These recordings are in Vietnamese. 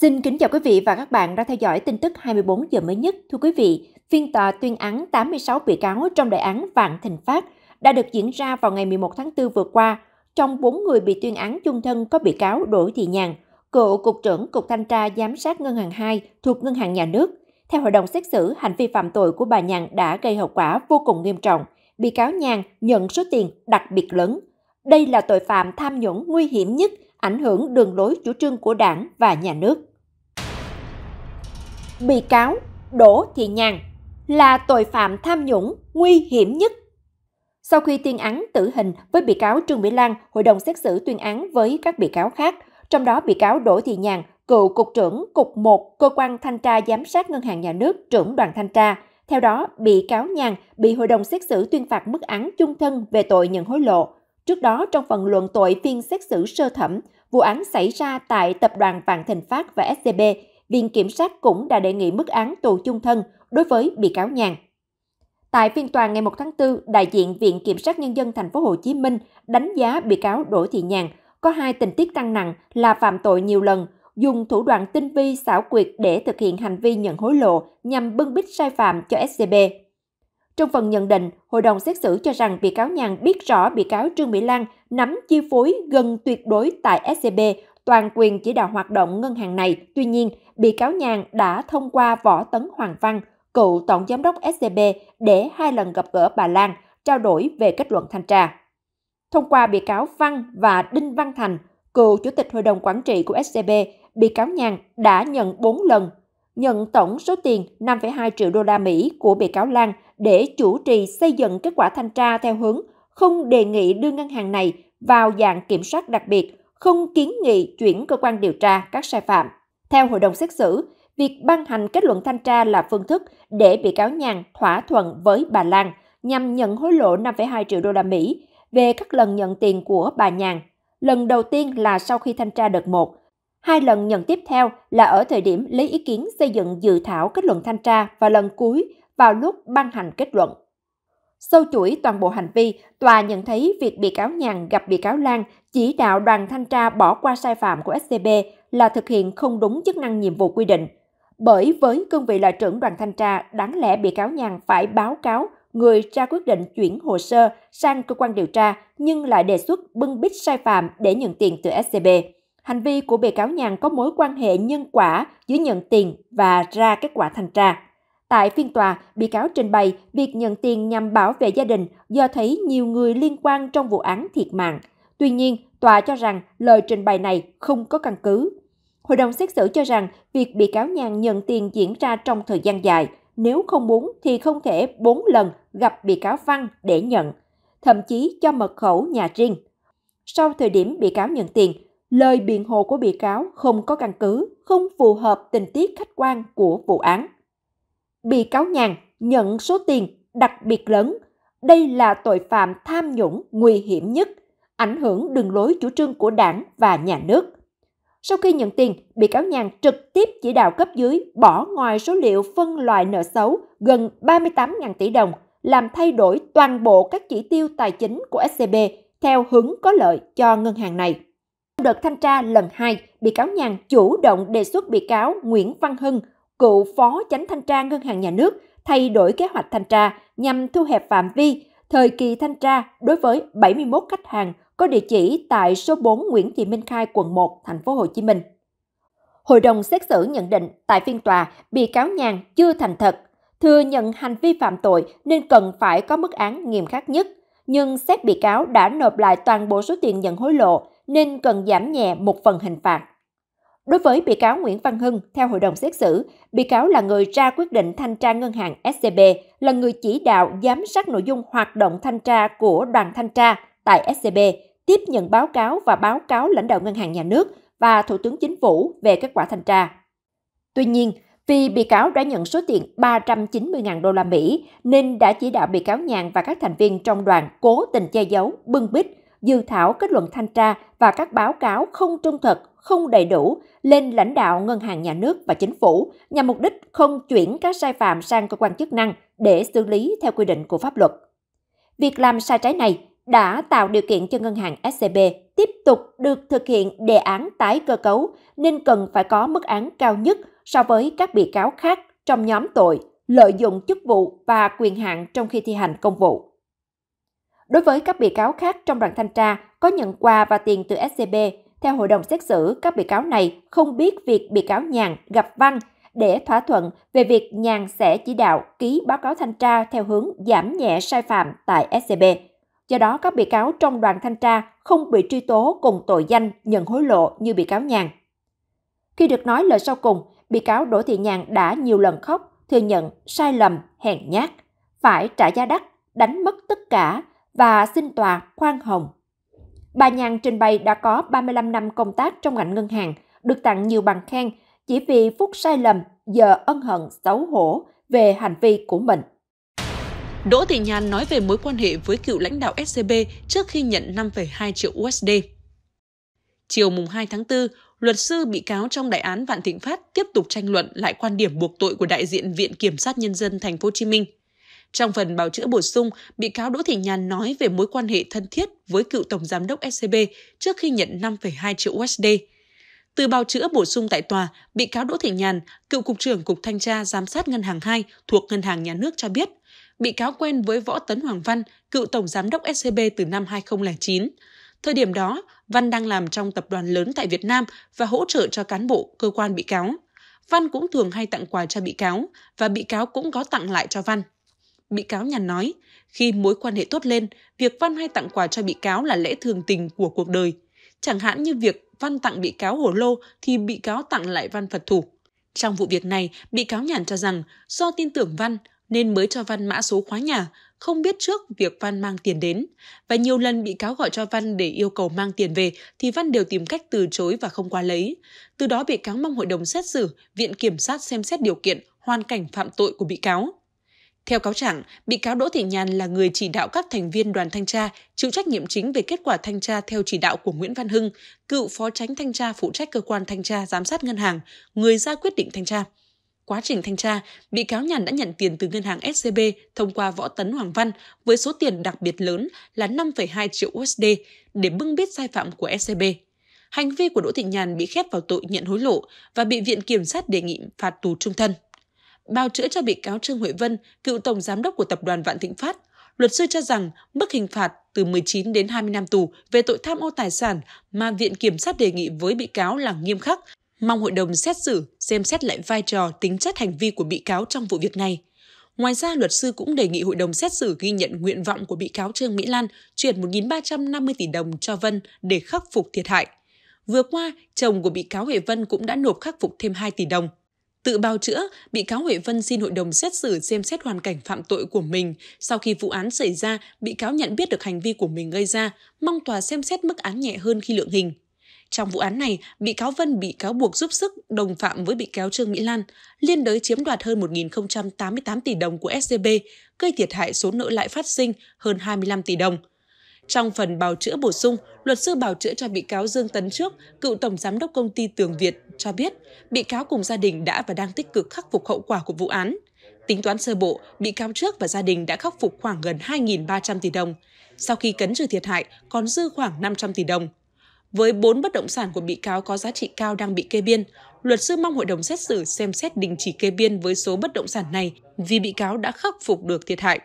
Xin kính chào quý vị và các bạn đã theo dõi tin tức 24 giờ mới nhất. Thưa quý vị, phiên tòa tuyên án 86 bị cáo trong đại án Vạn Thịnh Phát đã được diễn ra vào ngày 11 tháng 4 vừa qua. Trong 4 người bị tuyên án chung thân có bị cáo Đỗ Thị Nhàn, cựu Cục trưởng Cục Thanh tra Giám sát Ngân hàng 2 thuộc Ngân hàng Nhà nước. Theo hội đồng xét xử, hành vi phạm tội của bà Nhàn đã gây hậu quả vô cùng nghiêm trọng. Bị cáo Nhàn nhận số tiền đặc biệt lớn. Đây là tội phạm tham nhũng nguy hiểm nhất, ảnh hưởng đường lối chủ trương của đảng và nhà nước bị cáo Đỗ Thị Nhàn là tội phạm tham nhũng nguy hiểm nhất. Sau khi tuyên án tử hình với bị cáo Trương Mỹ Lan, hội đồng xét xử tuyên án với các bị cáo khác, trong đó bị cáo Đỗ Thị Nhàn, cựu cục trưởng cục 1 cơ quan thanh tra giám sát ngân hàng nhà nước, trưởng đoàn thanh tra. Theo đó, bị cáo Nhàn bị hội đồng xét xử tuyên phạt mức án chung thân về tội nhận hối lộ. Trước đó, trong phần luận tội phiên xét xử sơ thẩm, vụ án xảy ra tại tập đoàn Vạn Thịnh Phát và SCB, Viện Kiểm sát cũng đã đề nghị mức án tù chung thân đối với bị cáo Nhàn. Tại phiên tòa ngày 1 tháng 4, đại diện Viện Kiểm sát Nhân dân Thành phố Hồ Chí Minh đánh giá bị cáo Đỗ Thị Nhàn có hai tình tiết tăng nặng là phạm tội nhiều lần, dùng thủ đoạn tinh vi xảo quyệt để thực hiện hành vi nhận hối lộ nhằm bưng bít sai phạm cho SCB. Trong phần nhận định, hội đồng xét xử cho rằng bị cáo Nhàn biết rõ bị cáo Trương Mỹ Lan nắm chi phối gần tuyệt đối tại SCB toàn quyền chỉ đạo hoạt động ngân hàng này. Tuy nhiên, bị cáo Nhàn đã thông qua Võ Tấn Hoàng Văn, cựu tổng giám đốc SCB để hai lần gặp gỡ bà Lan, trao đổi về kết luận thanh tra. Thông qua bị cáo Văn và Đinh Văn Thành, cựu chủ tịch hội đồng quản trị của SCB, bị cáo Nhàn đã nhận 4 lần nhận tổng số tiền 5,2 triệu đô la Mỹ của bị cáo Lan để chủ trì xây dựng kết quả thanh tra theo hướng không đề nghị đưa ngân hàng này vào dạng kiểm soát đặc biệt không kiến nghị chuyển cơ quan điều tra các sai phạm. Theo hội đồng xét xử, việc ban hành kết luận thanh tra là phương thức để bị cáo Nhàn thỏa thuận với bà Lan nhằm nhận hối lộ 5,2 triệu đô la Mỹ về các lần nhận tiền của bà Nhàn. Lần đầu tiên là sau khi thanh tra đợt 1, hai lần nhận tiếp theo là ở thời điểm lấy ý kiến xây dựng dự thảo kết luận thanh tra và lần cuối vào lúc ban hành kết luận. Sâu chuỗi toàn bộ hành vi, tòa nhận thấy việc bị cáo Nhàn gặp bị cáo Lan chỉ đạo đoàn thanh tra bỏ qua sai phạm của SCB là thực hiện không đúng chức năng nhiệm vụ quy định. Bởi với cương vị là trưởng đoàn thanh tra, đáng lẽ bị cáo Nhàn phải báo cáo người ra quyết định chuyển hồ sơ sang cơ quan điều tra nhưng lại đề xuất bưng bít sai phạm để nhận tiền từ SCB. Hành vi của bị cáo Nhàn có mối quan hệ nhân quả giữa nhận tiền và ra kết quả thanh tra. Tại phiên tòa, bị cáo trình bày việc nhận tiền nhằm bảo vệ gia đình do thấy nhiều người liên quan trong vụ án thiệt mạng. Tuy nhiên, tòa cho rằng lời trình bày này không có căn cứ. Hội đồng xét xử cho rằng việc bị cáo nhàn nhận tiền diễn ra trong thời gian dài, nếu không muốn thì không thể 4 lần gặp bị cáo Văn để nhận, thậm chí cho mật khẩu nhà riêng. Sau thời điểm bị cáo nhận tiền, lời biện hộ của bị cáo không có căn cứ, không phù hợp tình tiết khách quan của vụ án bị cáo nhàn nhận số tiền đặc biệt lớn. Đây là tội phạm tham nhũng nguy hiểm nhất, ảnh hưởng đường lối chủ trương của đảng và nhà nước. Sau khi nhận tiền, bị cáo nhàn trực tiếp chỉ đạo cấp dưới bỏ ngoài số liệu phân loại nợ xấu gần 38.000 tỷ đồng, làm thay đổi toàn bộ các chỉ tiêu tài chính của SCB theo hướng có lợi cho ngân hàng này. Trong đợt thanh tra lần 2, bị cáo nhàn chủ động đề xuất bị cáo Nguyễn Văn Hưng cựu phó chánh thanh tra ngân hàng nhà nước thay đổi kế hoạch thanh tra nhằm thu hẹp phạm vi thời kỳ thanh tra đối với 71 khách hàng có địa chỉ tại số 4 Nguyễn Thị Minh Khai, quận 1, thành phố Hồ Chí Minh. Hội đồng xét xử nhận định tại phiên tòa, bị cáo Nhàn chưa thành thật, thừa nhận hành vi phạm tội nên cần phải có mức án nghiêm khắc nhất, nhưng xét bị cáo đã nộp lại toàn bộ số tiền nhận hối lộ nên cần giảm nhẹ một phần hình phạt. Đối với bị cáo Nguyễn Văn Hưng, theo hội đồng xét xử, bị cáo là người ra quyết định thanh tra ngân hàng SCB, là người chỉ đạo giám sát nội dung hoạt động thanh tra của đoàn thanh tra tại SCB, tiếp nhận báo cáo và báo cáo lãnh đạo ngân hàng nhà nước và Thủ tướng Chính phủ về kết quả thanh tra. Tuy nhiên, vì bị cáo đã nhận số tiền 390.000 đô la Mỹ nên đã chỉ đạo bị cáo Nhàn và các thành viên trong đoàn cố tình che giấu, bưng bít, dự thảo kết luận thanh tra và các báo cáo không trung thực không đầy đủ lên lãnh đạo ngân hàng nhà nước và chính phủ nhằm mục đích không chuyển các sai phạm sang cơ quan chức năng để xử lý theo quy định của pháp luật. Việc làm sai trái này đã tạo điều kiện cho ngân hàng SCB tiếp tục được thực hiện đề án tái cơ cấu nên cần phải có mức án cao nhất so với các bị cáo khác trong nhóm tội lợi dụng chức vụ và quyền hạn trong khi thi hành công vụ. Đối với các bị cáo khác trong đoàn thanh tra có nhận quà và tiền từ SCB, theo hội đồng xét xử, các bị cáo này không biết việc bị cáo Nhàn gặp Văn để thỏa thuận về việc Nhàn sẽ chỉ đạo ký báo cáo thanh tra theo hướng giảm nhẹ sai phạm tại SCB. Do đó, các bị cáo trong đoàn thanh tra không bị truy tố cùng tội danh nhận hối lộ như bị cáo Nhàn. Khi được nói lời sau cùng, bị cáo Đỗ Thị Nhàn đã nhiều lần khóc, thừa nhận sai lầm, hèn nhát, phải trả giá đắt, đánh mất tất cả và xin tòa khoan hồng Bà Nhàn trình bày đã có 35 năm công tác trong ngành ngân hàng, được tặng nhiều bằng khen chỉ vì phút sai lầm, giờ ân hận xấu hổ về hành vi của mình. Đỗ Thị Nhàn nói về mối quan hệ với cựu lãnh đạo SCB trước khi nhận 5,2 triệu USD. Chiều mùng 2 tháng 4, luật sư bị cáo trong đại án Vạn Thịnh Phát tiếp tục tranh luận lại quan điểm buộc tội của đại diện Viện Kiểm sát Nhân dân Thành phố Hồ Chí Minh. Trong phần bào chữa bổ sung, bị cáo Đỗ Thị Nhàn nói về mối quan hệ thân thiết với cựu Tổng Giám đốc SCB trước khi nhận 5,2 triệu USD. Từ bào chữa bổ sung tại tòa, bị cáo Đỗ Thị Nhàn, cựu Cục trưởng Cục Thanh tra Giám sát Ngân hàng 2 thuộc Ngân hàng Nhà nước cho biết, bị cáo quen với Võ Tấn Hoàng Văn, cựu Tổng Giám đốc SCB từ năm 2009. Thời điểm đó, Văn đang làm trong tập đoàn lớn tại Việt Nam và hỗ trợ cho cán bộ, cơ quan bị cáo. Văn cũng thường hay tặng quà cho bị cáo và bị cáo cũng có tặng lại cho Văn bị cáo nhàn nói, khi mối quan hệ tốt lên, việc Văn hay tặng quà cho bị cáo là lẽ thường tình của cuộc đời. Chẳng hạn như việc Văn tặng bị cáo hổ lô thì bị cáo tặng lại Văn Phật thủ. Trong vụ việc này, bị cáo nhàn cho rằng do tin tưởng Văn nên mới cho Văn mã số khóa nhà, không biết trước việc Văn mang tiền đến. Và nhiều lần bị cáo gọi cho Văn để yêu cầu mang tiền về thì Văn đều tìm cách từ chối và không qua lấy. Từ đó bị cáo mong hội đồng xét xử, viện kiểm sát xem xét điều kiện, hoàn cảnh phạm tội của bị cáo. Theo cáo trạng, bị cáo Đỗ Thị Nhàn là người chỉ đạo các thành viên đoàn thanh tra chịu trách nhiệm chính về kết quả thanh tra theo chỉ đạo của Nguyễn Văn Hưng, cựu phó tránh thanh tra phụ trách cơ quan thanh tra giám sát ngân hàng, người ra quyết định thanh tra. Quá trình thanh tra, bị cáo Nhàn đã nhận tiền từ ngân hàng SCB thông qua Võ Tấn Hoàng Văn với số tiền đặc biệt lớn là 5,2 triệu USD để bưng biết sai phạm của SCB. Hành vi của Đỗ Thị Nhàn bị khép vào tội nhận hối lộ và bị Viện Kiểm sát đề nghị phạt tù trung thân bào chữa cho bị cáo Trương Huệ Vân, cựu tổng giám đốc của tập đoàn Vạn Thịnh Phát. Luật sư cho rằng mức hình phạt từ 19 đến 20 năm tù về tội tham ô tài sản mà Viện Kiểm sát đề nghị với bị cáo là nghiêm khắc, mong hội đồng xét xử xem xét lại vai trò tính chất hành vi của bị cáo trong vụ việc này. Ngoài ra, luật sư cũng đề nghị hội đồng xét xử ghi nhận nguyện vọng của bị cáo Trương Mỹ Lan chuyển 1.350 tỷ đồng cho Vân để khắc phục thiệt hại. Vừa qua, chồng của bị cáo Huệ Vân cũng đã nộp khắc phục thêm 2 tỷ đồng. Tự bào chữa, bị cáo Huệ Vân xin hội đồng xét xử xem xét hoàn cảnh phạm tội của mình. Sau khi vụ án xảy ra, bị cáo nhận biết được hành vi của mình gây ra, mong tòa xem xét mức án nhẹ hơn khi lượng hình. Trong vụ án này, bị cáo Vân bị cáo buộc giúp sức đồng phạm với bị cáo Trương Mỹ Lan, liên đới chiếm đoạt hơn 1.088 tỷ đồng của SCB, gây thiệt hại số nợ lại phát sinh hơn 25 tỷ đồng – trong phần bào chữa bổ sung, luật sư bào chữa cho bị cáo Dương Tấn Trước, cựu tổng giám đốc công ty Tường Việt, cho biết bị cáo cùng gia đình đã và đang tích cực khắc phục hậu quả của vụ án. Tính toán sơ bộ, bị cáo trước và gia đình đã khắc phục khoảng gần 2.300 tỷ đồng. Sau khi cấn trừ thiệt hại, còn dư khoảng 500 tỷ đồng. Với 4 bất động sản của bị cáo có giá trị cao đang bị kê biên, luật sư mong hội đồng xét xử xem xét đình chỉ kê biên với số bất động sản này vì bị cáo đã khắc phục được thiệt hại.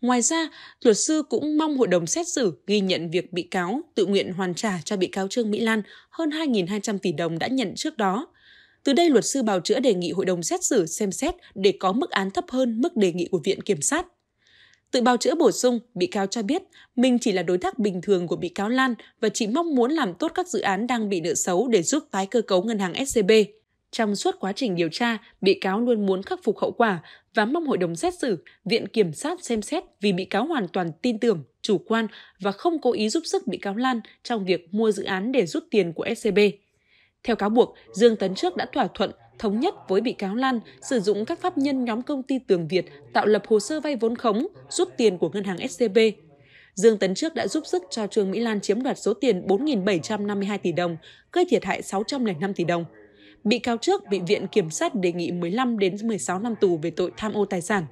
Ngoài ra, luật sư cũng mong hội đồng xét xử ghi nhận việc bị cáo tự nguyện hoàn trả cho bị cáo Trương Mỹ Lan hơn 2.200 tỷ đồng đã nhận trước đó. Từ đây, luật sư bào chữa đề nghị hội đồng xét xử xem xét để có mức án thấp hơn mức đề nghị của Viện Kiểm sát. Tự bào chữa bổ sung, bị cáo cho biết mình chỉ là đối tác bình thường của bị cáo Lan và chỉ mong muốn làm tốt các dự án đang bị nợ xấu để giúp tái cơ cấu ngân hàng SCB. Trong suốt quá trình điều tra, bị cáo luôn muốn khắc phục hậu quả và mong hội đồng xét xử, viện kiểm sát xem xét vì bị cáo hoàn toàn tin tưởng, chủ quan và không cố ý giúp sức bị cáo Lan trong việc mua dự án để rút tiền của SCB. Theo cáo buộc, Dương Tấn Trước đã thỏa thuận thống nhất với bị cáo Lan sử dụng các pháp nhân nhóm công ty Tường Việt tạo lập hồ sơ vay vốn khống, rút tiền của ngân hàng SCB. Dương Tấn Trước đã giúp sức cho Trương Mỹ Lan chiếm đoạt số tiền 4.752 tỷ đồng, gây thiệt hại 605 tỷ đồng Bị cáo trước bị Viện Kiểm sát đề nghị 15 đến 16 năm tù về tội tham ô tài sản.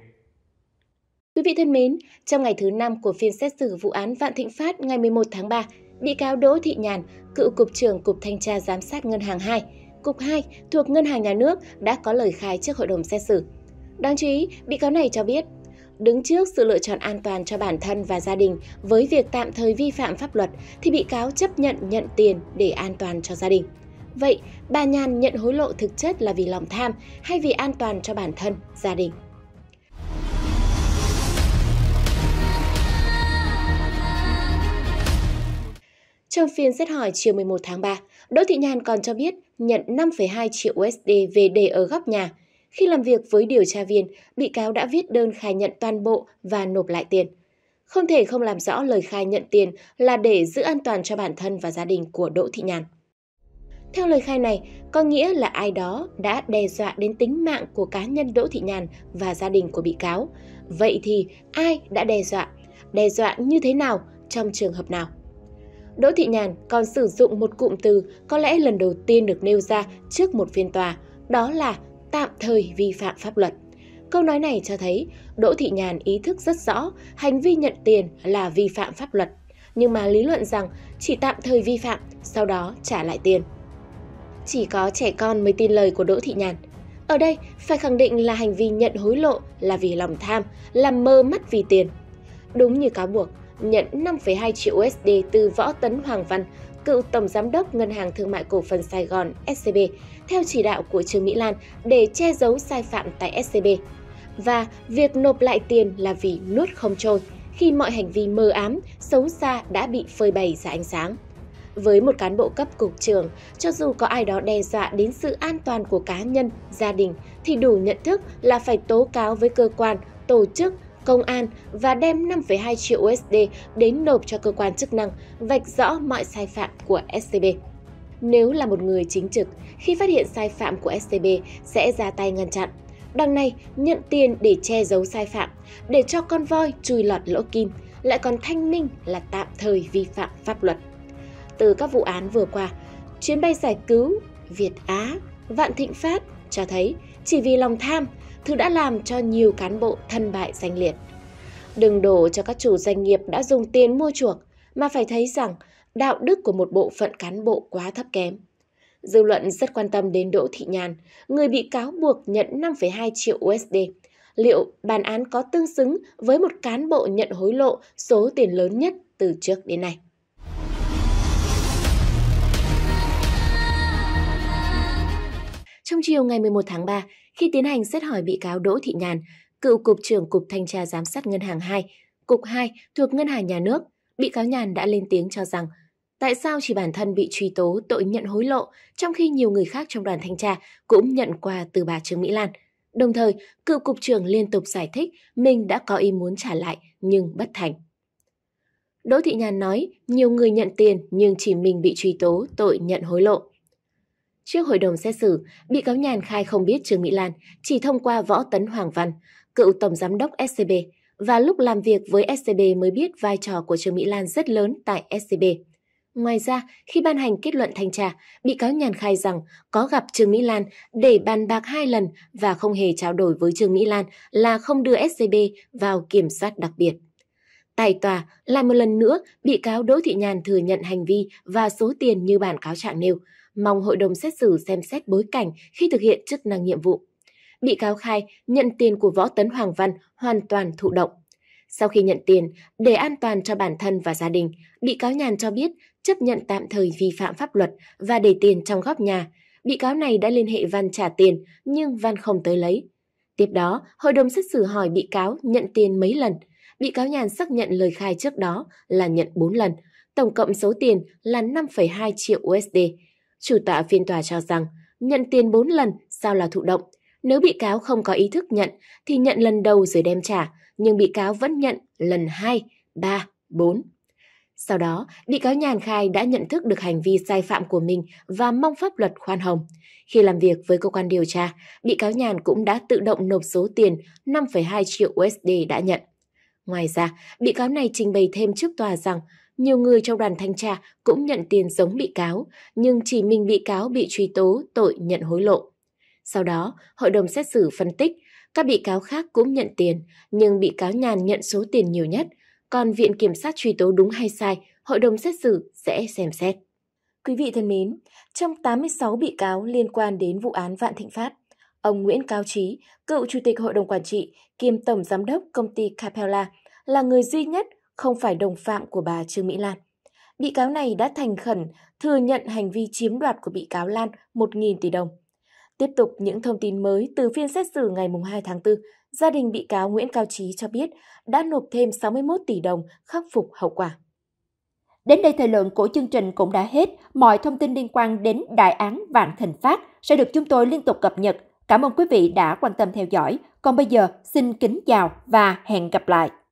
Quý vị thân mến, trong ngày thứ 5 của phiên xét xử vụ án Vạn Thịnh Phát ngày 11 tháng 3, bị cáo Đỗ Thị Nhàn, cựu Cục trưởng Cục Thanh tra Giám sát Ngân hàng 2, Cục 2 thuộc Ngân hàng Nhà nước đã có lời khai trước hội đồng xét xử. Đáng chú ý, bị cáo này cho biết, đứng trước sự lựa chọn an toàn cho bản thân và gia đình với việc tạm thời vi phạm pháp luật thì bị cáo chấp nhận nhận tiền để an toàn cho gia đình. Vậy, bà Nhàn nhận hối lộ thực chất là vì lòng tham hay vì an toàn cho bản thân, gia đình? Trong phiên xét hỏi chiều 11 tháng 3, Đỗ Thị Nhàn còn cho biết nhận 5,2 triệu USD về để ở góc nhà. Khi làm việc với điều tra viên, bị cáo đã viết đơn khai nhận toàn bộ và nộp lại tiền. Không thể không làm rõ lời khai nhận tiền là để giữ an toàn cho bản thân và gia đình của Đỗ Thị Nhàn. Theo lời khai này, có nghĩa là ai đó đã đe dọa đến tính mạng của cá nhân Đỗ Thị Nhàn và gia đình của bị cáo. Vậy thì ai đã đe dọa? Đe dọa như thế nào? Trong trường hợp nào? Đỗ Thị Nhàn còn sử dụng một cụm từ có lẽ lần đầu tiên được nêu ra trước một phiên tòa, đó là tạm thời vi phạm pháp luật. Câu nói này cho thấy Đỗ Thị Nhàn ý thức rất rõ hành vi nhận tiền là vi phạm pháp luật, nhưng mà lý luận rằng chỉ tạm thời vi phạm, sau đó trả lại tiền chỉ có trẻ con mới tin lời của Đỗ Thị Nhàn. Ở đây, phải khẳng định là hành vi nhận hối lộ là vì lòng tham, làm mơ mắt vì tiền. Đúng như cáo buộc, nhận 5,2 triệu USD từ Võ Tấn Hoàng Văn, cựu Tổng Giám đốc Ngân hàng Thương mại Cổ phần Sài Gòn SCB, theo chỉ đạo của Trương Mỹ Lan để che giấu sai phạm tại SCB. Và việc nộp lại tiền là vì nuốt không trôi, khi mọi hành vi mờ ám, xấu xa đã bị phơi bày ra ánh sáng. Với một cán bộ cấp cục trưởng, cho dù có ai đó đe dọa đến sự an toàn của cá nhân, gia đình thì đủ nhận thức là phải tố cáo với cơ quan, tổ chức, công an và đem 5,2 triệu USD đến nộp cho cơ quan chức năng, vạch rõ mọi sai phạm của SCB. Nếu là một người chính trực, khi phát hiện sai phạm của SCB sẽ ra tay ngăn chặn. Đằng này, nhận tiền để che giấu sai phạm, để cho con voi chui lọt lỗ kim, lại còn thanh minh là tạm thời vi phạm pháp luật từ các vụ án vừa qua. Chuyến bay giải cứu, Việt Á, Vạn Thịnh Phát cho thấy chỉ vì lòng tham, thứ đã làm cho nhiều cán bộ thân bại danh liệt. Đừng đổ cho các chủ doanh nghiệp đã dùng tiền mua chuộc, mà phải thấy rằng đạo đức của một bộ phận cán bộ quá thấp kém. Dư luận rất quan tâm đến Đỗ Thị Nhàn, người bị cáo buộc nhận 5,2 triệu USD. Liệu bản án có tương xứng với một cán bộ nhận hối lộ số tiền lớn nhất từ trước đến nay? Trong chiều ngày 11 tháng 3, khi tiến hành xét hỏi bị cáo Đỗ Thị Nhàn, cựu cục trưởng Cục Thanh tra Giám sát Ngân hàng 2, Cục 2 thuộc Ngân hàng Nhà nước, bị cáo Nhàn đã lên tiếng cho rằng tại sao chỉ bản thân bị truy tố tội nhận hối lộ trong khi nhiều người khác trong đoàn thanh tra cũng nhận quà từ bà Trương Mỹ Lan. Đồng thời, cựu cục trưởng liên tục giải thích mình đã có ý muốn trả lại nhưng bất thành. Đỗ Thị Nhàn nói nhiều người nhận tiền nhưng chỉ mình bị truy tố tội nhận hối lộ. Trước hội đồng xét xử, bị cáo Nhàn khai không biết Trương Mỹ Lan, chỉ thông qua Võ Tấn Hoàng Văn, cựu tổng giám đốc SCB, và lúc làm việc với SCB mới biết vai trò của Trương Mỹ Lan rất lớn tại SCB. Ngoài ra, khi ban hành kết luận thanh tra, bị cáo Nhàn khai rằng có gặp Trương Mỹ Lan để bàn bạc hai lần và không hề trao đổi với Trương Mỹ Lan là không đưa SCB vào kiểm soát đặc biệt. Tại tòa, lại một lần nữa, bị cáo Đỗ Thị Nhàn thừa nhận hành vi và số tiền như bản cáo trạng nêu, mong hội đồng xét xử xem xét bối cảnh khi thực hiện chức năng nhiệm vụ. Bị cáo khai nhận tiền của Võ Tấn Hoàng Văn hoàn toàn thụ động. Sau khi nhận tiền, để an toàn cho bản thân và gia đình, bị cáo Nhàn cho biết chấp nhận tạm thời vi phạm pháp luật và để tiền trong góc nhà. Bị cáo này đã liên hệ Văn trả tiền, nhưng Văn không tới lấy. Tiếp đó, hội đồng xét xử hỏi bị cáo nhận tiền mấy lần. Bị cáo Nhàn xác nhận lời khai trước đó là nhận 4 lần, tổng cộng số tiền là 5,2 triệu USD. Chủ tọa phiên tòa cho rằng, nhận tiền 4 lần sao là thụ động. Nếu bị cáo không có ý thức nhận thì nhận lần đầu rồi đem trả, nhưng bị cáo vẫn nhận lần 2, 3, 4. Sau đó, bị cáo Nhàn khai đã nhận thức được hành vi sai phạm của mình và mong pháp luật khoan hồng. Khi làm việc với cơ quan điều tra, bị cáo Nhàn cũng đã tự động nộp số tiền 5,2 triệu USD đã nhận. Ngoài ra, bị cáo này trình bày thêm trước tòa rằng nhiều người trong đoàn thanh tra cũng nhận tiền giống bị cáo, nhưng chỉ mình bị cáo bị truy tố tội nhận hối lộ. Sau đó, hội đồng xét xử phân tích, các bị cáo khác cũng nhận tiền, nhưng bị cáo nhàn nhận số tiền nhiều nhất, còn Viện Kiểm sát truy tố đúng hay sai, hội đồng xét xử sẽ xem xét. Quý vị thân mến, trong 86 bị cáo liên quan đến vụ án Vạn Thịnh Phát, ông Nguyễn Cao Trí, cựu Chủ tịch Hội đồng Quản trị kiêm Tổng Giám đốc Công ty Capella, là người duy nhất không phải đồng phạm của bà Trương Mỹ Lan. Bị cáo này đã thành khẩn thừa nhận hành vi chiếm đoạt của bị cáo Lan 1.000 tỷ đồng. Tiếp tục những thông tin mới từ phiên xét xử ngày 2 tháng 4, gia đình bị cáo Nguyễn Cao Trí cho biết đã nộp thêm 61 tỷ đồng khắc phục hậu quả. Đến đây thời lượng của chương trình cũng đã hết. Mọi thông tin liên quan đến đại án Vạn Thịnh Phát sẽ được chúng tôi liên tục cập nhật. Cảm ơn quý vị đã quan tâm theo dõi. Còn bây giờ, xin kính chào và hẹn gặp lại.